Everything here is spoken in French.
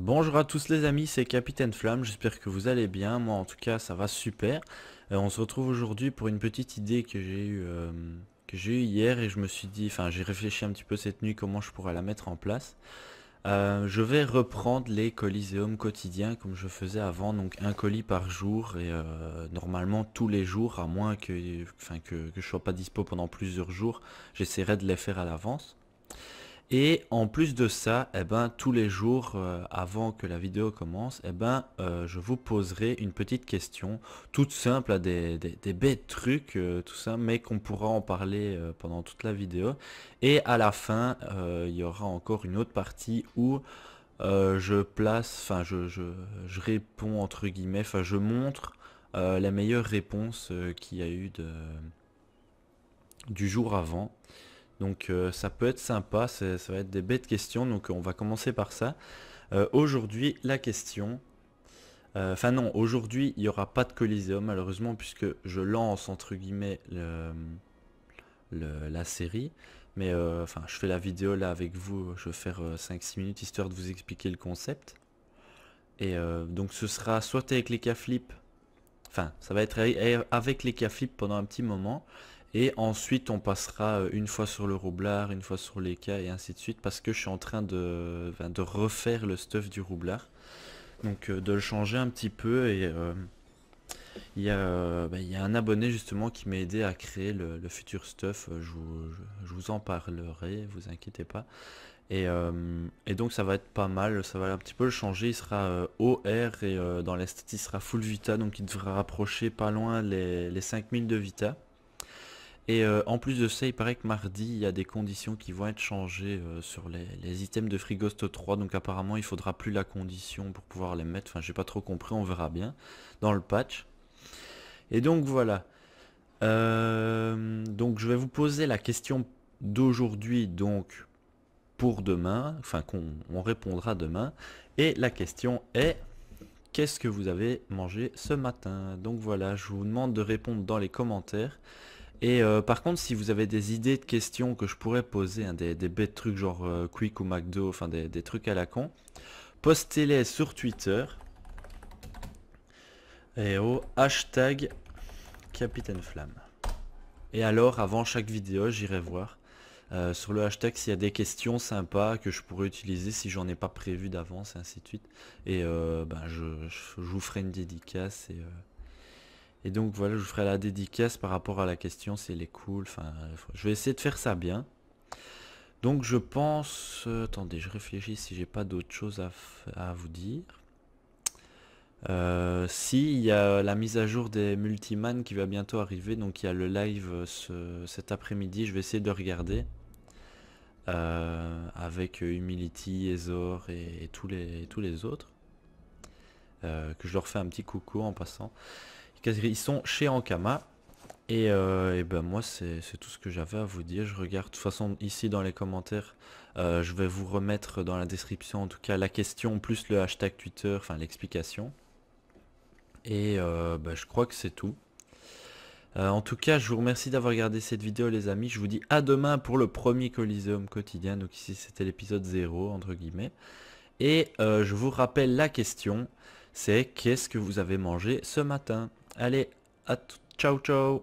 Bonjour à tous les amis, c'est Capitaine Flamme, j'espère que vous allez bien, moi en tout cas ça va super. Euh, on se retrouve aujourd'hui pour une petite idée que j'ai eue, eu hier et je me suis dit, enfin j'ai réfléchi un petit peu cette nuit comment je pourrais la mettre en place. Euh, je vais reprendre les coliséums quotidiens comme je faisais avant, donc un colis par jour et euh, normalement tous les jours, à moins que, je que je sois pas dispo pendant plusieurs jours, j'essaierai de les faire à l'avance. Et en plus de ça, eh ben, tous les jours euh, avant que la vidéo commence, eh ben, euh, je vous poserai une petite question, toute simple, hein, des, des, bêtes trucs, euh, tout ça, mais qu'on pourra en parler pendant toute la vidéo. Et à la fin, il y aura encore une autre partie où je place, enfin je, réponds entre guillemets, enfin je montre la meilleure réponse qu'il y a eu du jour avant. Donc euh, ça peut être sympa, ça va être des bêtes questions, donc euh, on va commencer par ça. Euh, aujourd'hui, la question... Enfin non, aujourd'hui, il n'y aura pas de Coliseum, malheureusement, puisque je lance, entre guillemets, la série. Mais enfin, je fais la vidéo là avec vous, je vais faire 5-6 minutes, histoire de vous expliquer le concept. Et donc ce sera soit avec les k flip, enfin ça va être avec les k flip pendant un petit moment, et ensuite, on passera euh, une fois sur le roublard, une fois sur les cas et ainsi de suite, parce que je suis en train de, refaire le stuff du roublard. Donc euh, de le changer un petit peu et... Euh, bah, il y, a, un abonné justement qui m'a aidé à créer le, futur stuff, je vous, en parlerai, vous inquiétez pas. Et, donc ça va être pas mal, ça va un petit peu le changer, il sera OR et dans les il sera full Vita, donc il devra rapprocher pas loin les 5000 de Vita. Et euh, en plus de ça, il paraît que mardi, il y a des conditions qui vont être changées euh, sur les, items de Ghost 3. Donc apparemment, il faudra plus la condition pour pouvoir les mettre. Enfin, j'ai pas trop compris, on verra bien dans le patch. Et donc voilà. Euh, donc je vais vous poser la question d'aujourd'hui, donc pour demain. Enfin, qu'on répondra demain. Et la question est qu'est-ce que vous avez mangé ce matin Donc voilà, je vous demande de répondre dans les commentaires. Et euh, par contre, si vous avez des idées de questions que je pourrais poser, hein, des, bêtes trucs genre euh, Quick ou McDo, enfin des, trucs à la con, postez-les sur Twitter. Et au hashtag Capitaine Flamme. Et alors, avant chaque vidéo, j'irai voir euh, sur le hashtag s'il y a des questions sympas que je pourrais utiliser si j'en ai pas prévu d'avance, et ainsi de suite. Et ben, je, vous ferai une dédicace et... Et donc voilà, je vous ferai la dédicace par rapport à la question, c'est les cool. Enfin, je vais essayer de faire ça bien. Donc je pense... Euh, attendez, je réfléchis si j'ai pas d'autre choses à, vous dire. S'il euh, si, il y a la mise à jour des Multiman qui va bientôt arriver. Donc il y a le live euh, ce, cet après-midi. Je vais essayer de regarder. avec Humility, Ezor et, tous, les, et tous les autres. que je leur fais un petit coucou en passant. Ils sont chez Ankama. Et, euh, ben moi c'est tout ce que j'avais à vous dire. Je regarde de toute façon ici dans les commentaires. Euh, je vais vous remettre dans la description en tout cas la question plus le hashtag Twitter, enfin l'explication. Et euh, ben, je crois que c'est tout. en tout cas, je vous remercie d'avoir regardé cette vidéo les amis. Je vous dis à demain pour le premier Coliseum quotidien. Donc ici c'était l'épisode 0 entre guillemets. Et je vous rappelle la question, c'est qu'est-ce que vous avez mangé ce matin Allez, à tout. Ciao, ciao.